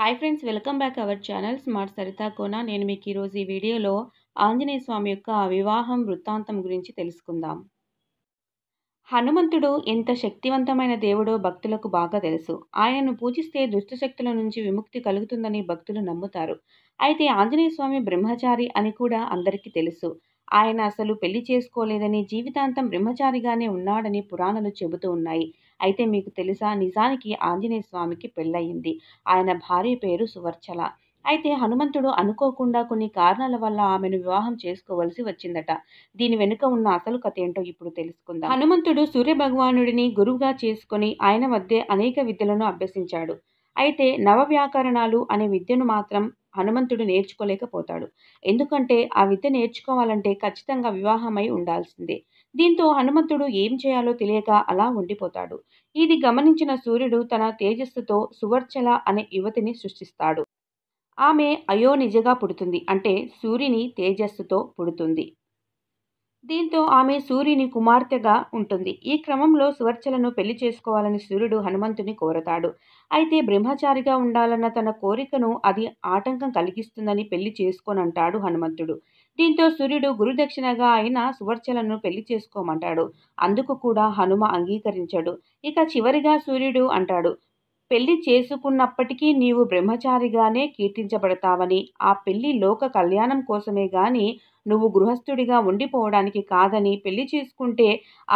hi friends welcome back our channel smart Saritha Kona నేను మీకు ఈరోజు ఈ వీడియోలో ఆంజనేయ స్వామి యొక్క వివాహం వృత్తాంతం గురించి తెలుసుకుందాం హనుమంతుడు ఎంత శక్తివంతమైన దేవుడో భక్తులకు బాగా తెలుసు ఆయనను పూజిస్తే దుష్టశక్తుల నుంచి విముక్తి కలుగుతుందని భక్తులు నమ్ముతారు అయితే ఆంజనేయ స్వామి బ్రహ్మచారి అని కూడా అందరికీ తెలుసు ఆయన అసలు పెళ్లి చేసుకోలేదని జీవితాంతం బ్రహ్మచారిగానే ఉన్నాడని పురాణాలు చెబుతూ ఉన్నాయి అయితే మీకు తెలుసా నిజానికి ఆంజనేయ స్వామికి పెళ్ళయింది ఆయన భార్య పేరు సువర్చల అయితే హనుమంతుడు అనుకోకుండా కొన్ని కారణాల వల్ల ఆమెను వివాహం చేసుకోవలసి వచ్చిందట దీని వెనుక ఉన్న అసలు కథ ఏంటో ఇప్పుడు తెలుసుకుందాం హనుమంతుడు సూర్య భగవానుడిని గురువుగా చేసుకుని ఆయన వద్దే అనేక విద్యలను అభ్యసించాడు అయితే నవ వ్యాకరణాలు అనే విద్యను మాత్రం హనుమంతుడు నేర్చుకోలేకపోతాడు ఎందుకంటే ఆ విద్య నేర్చుకోవాలంటే ఖచ్చితంగా వివాహమై ఉండాల్సిందే దీంతో హనుమంతుడు ఏం చేయాలో తెలియక అలా ఉండిపోతాడు ఇది గమనించిన సూర్యుడు తన తేజస్సుతో సువర్చల అనే యువతిని సృష్టిస్తాడు ఆమె అయోనిజగా పుడుతుంది అంటే సూర్యుని తేజస్సుతో పుడుతుంది దీంతో ఆమె సూర్యుని కుమార్తెగా ఉంటుంది ఈ క్రమంలో సువర్చలను పెళ్లి చేసుకోవాలని సూర్యుడు హనుమంతుని కోరతాడు అయితే బ్రహ్మచారిగా ఉండాలన్న తన కోరికను అది ఆటంకం కలిగిస్తుందని పెళ్లి చేసుకోనంటాడు హనుమంతుడు దీంతో సూర్యుడు గురుదక్షిణగా అయిన సువర్చలను పెళ్లి చేసుకోమంటాడు అందుకు కూడా హనుమ అంగీకరించాడు ఇక చివరిగా సూర్యుడు అంటాడు పెళ్లి చేసుకున్నప్పటికీ నీవు బ్రహ్మచారిగానే కీర్తించబడతావని ఆ పెళ్లి లోక కళ్యాణం కోసమే గాని నువ్వు గృహస్థుడిగా ఉండిపోవడానికి కాదని పెళ్లి చేసుకుంటే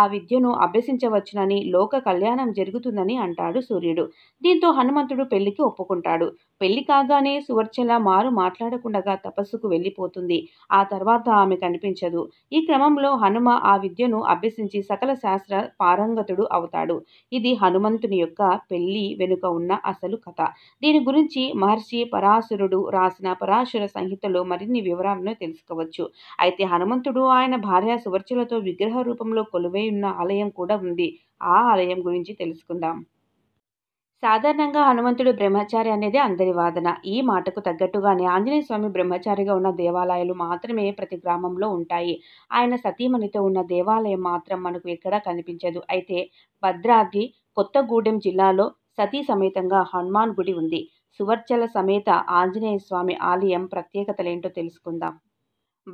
ఆ విద్యను అభ్యసించవచ్చునని లోక కళ్యాణం జరుగుతుందని అంటాడు సూర్యుడు దీంతో హనుమంతుడు పెళ్లికి ఒప్పుకుంటాడు పెళ్లి కాగానే సువర్చల మారు మాట్లాడకుండగా తపస్సుకు వెళ్ళిపోతుంది ఆ తర్వాత ఆమె కనిపించదు ఈ క్రమంలో హనుమ ఆ విద్యను అభ్యసించి సకల శాస్త్ర పారంగతుడు అవుతాడు ఇది హనుమంతుని యొక్క పెళ్లి వెనుక ఉన్న అసలు కథ దీని గురించి మహర్షి పరాశురుడు రాసిన పరాశుర సంహితలో మరిన్ని వివరాలను తెలుసుకోవచ్చు అయితే హనుమంతుడు ఆయన భార్య సువర్చులతో విగ్రహ రూపంలో కొలువై ఉన్న ఆలయం కూడా ఉంది ఆ ఆలయం గురించి తెలుసుకుందాం సాధారణంగా హనుమంతుడు బ్రహ్మచారి అనేది అందరి వాదన ఈ మాటకు తగ్గట్టుగానే ఆంజనేయ స్వామి బ్రహ్మచారిగా ఉన్న దేవాలయాలు మాత్రమే ప్రతి గ్రామంలో ఉంటాయి ఆయన సతీమణితో ఉన్న దేవాలయం మాత్రం మనకు ఎక్కడా కనిపించదు అయితే భద్రాద్రి కొత్తగూడెం జిల్లాలో సతీ సమేతంగా హనుమాన్ గుడి ఉంది సువర్చల సమేత ఆంజనేయ స్వామి ఆలయం ప్రత్యేకతలేంటో తెలుసుకుందాం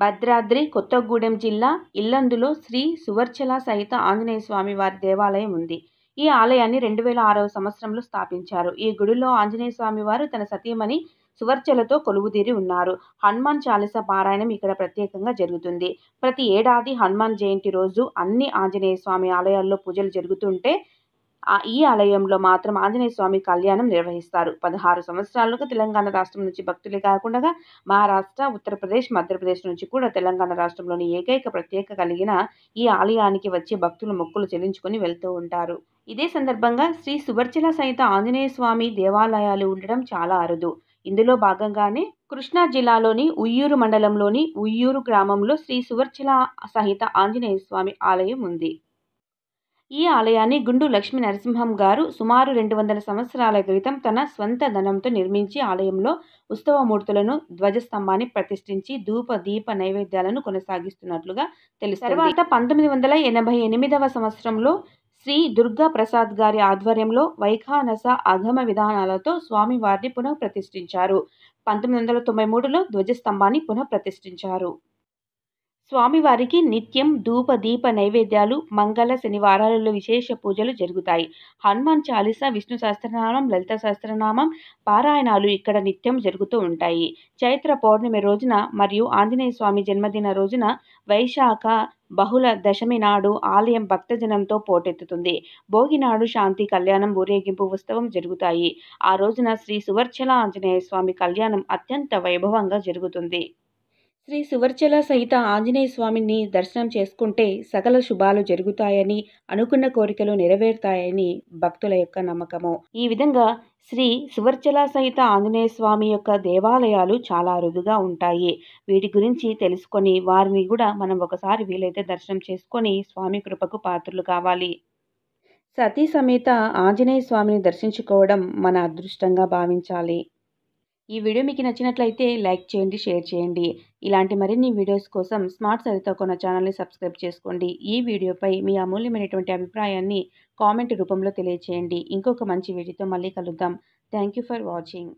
భద్రాద్రి కొత్తగూడెం జిల్లా ఇల్లందులో శ్రీ సువర్చల సహిత ఆంజనేయ స్వామి వారి దేవాలయం ఉంది ఈ ఆలయాన్ని రెండు వేల ఆరవ సంవత్సరంలో స్థాపించారు ఈ గుడిలో ఆంజనేయ స్వామి వారు తన సతీమణి సువర్చలతో కొలువుదీరి ఉన్నారు హనుమాన్ చాలీస పారాయణం ఇక్కడ ప్రత్యేకంగా జరుగుతుంది ప్రతి ఏడాది హనుమాన్ జయంతి రోజు అన్ని ఆంజనేయ స్వామి ఆలయాల్లో పూజలు జరుగుతుంటే ఈ ఆలయంలో మాత్రం ఆంజనేయ స్వామి కళ్యాణం నిర్వహిస్తారు పదహారు సంవత్సరాలుగా తెలంగాణ రాష్ట్రం నుంచి భక్తులే కాకుండా మహారాష్ట్ర ఉత్తరప్రదేశ్ మధ్యప్రదేశ్ నుంచి కూడా తెలంగాణ రాష్ట్రంలోని ఏకైక ప్రత్యేక కలిగిన ఈ ఆలయానికి వచ్చి భక్తులు మొక్కులు చెల్లించుకుని వెళ్తూ ఉంటారు ఇదే సందర్భంగా శ్రీ సువర్చల సహిత ఆంజనేయ స్వామి దేవాలయాలు ఉండడం చాలా అరుదు ఇందులో భాగంగానే కృష్ణా జిల్లాలోని ఉయ్యూరు మండలంలోని ఉయ్యూరు గ్రామంలో శ్రీ సువర్చల సహిత ఆంజనేయ స్వామి ఆలయం ఉంది ఈ ఆలయాన్ని గుండు లక్ష్మీ నరసింహం గారు సుమారు రెండు వందల సంవత్సరాల క్రితం తన స్వంత ధనంతో నిర్మించి ఆలయంలో ఉత్సవమూర్తులను ధ్వజస్తంభాన్ని ప్రతిష్ఠించి ధూప దీప నైవేద్యాలను కొనసాగిస్తున్నట్లుగా తెలుసు తర్వాత పంతొమ్మిది వందల ఎనభై ఎనిమిదవ సంవత్సరంలో శ్రీ దుర్గా ప్రసాద్ గారి ఆధ్వర్యంలో వైఖానస అగమ విధానాలతో స్వామివారిని పునఃప్రతిష్ఠించారు పంతొమ్మిది వందల తొంభై మూడులో ధ్వజస్తంభాన్ని పునఃప్రతిష్ఠించారు స్వామివారికి నిత్యం ధూప దీప నైవేద్యాలు మంగళ శనివారాలలో విశేష పూజలు జరుగుతాయి హనుమాన్ చాలీస విష్ణు సహస్రనామం లలిత సహస్రనామం పారాయణాలు ఇక్కడ నిత్యం జరుగుతూ ఉంటాయి చైత్ర పౌర్ణమి రోజున మరియు ఆంజనేయ స్వామి జన్మదిన రోజున వైశాఖ బహుళ దశమి నాడు ఆలయం భక్తజనంతో పోటెత్తుతుంది భోగినాడు శాంతి కళ్యాణం ఊరేగింపు ఉత్సవం జరుగుతాయి ఆ రోజున శ్రీ సువర్చల ఆంజనేయ స్వామి కళ్యాణం అత్యంత వైభవంగా జరుగుతుంది శ్రీ సువర్చల సహిత ఆంజనేయ స్వామిని దర్శనం చేసుకుంటే సకల శుభాలు జరుగుతాయని అనుకున్న కోరికలు నెరవేరుతాయని భక్తుల యొక్క నమ్మకము ఈ విధంగా శ్రీ సువర్చల సహిత ఆంజనేయ స్వామి యొక్క దేవాలయాలు చాలా అరుదుగా ఉంటాయి వీటి గురించి తెలుసుకొని వారిని కూడా మనం ఒకసారి వీలైతే దర్శనం చేసుకొని స్వామి కృపకు పాత్రలు కావాలి సతీ సమేత ఆంజనేయ స్వామిని దర్శించుకోవడం మన అదృష్టంగా భావించాలి ఈ వీడియో మీకు నచ్చినట్లయితే లైక్ చేయండి షేర్ చేయండి ఇలాంటి మరిన్ని వీడియోస్ కోసం స్మార్ట్ సరితో కొన్న ఛానల్ని సబ్స్క్రైబ్ చేసుకోండి ఈ వీడియోపై మీ అమూల్యమైనటువంటి అభిప్రాయాన్ని కామెంట్ రూపంలో తెలియచేయండి ఇంకొక మంచి వీడియోతో మళ్ళీ కలుద్దాం థ్యాంక్ ఫర్ వాచింగ్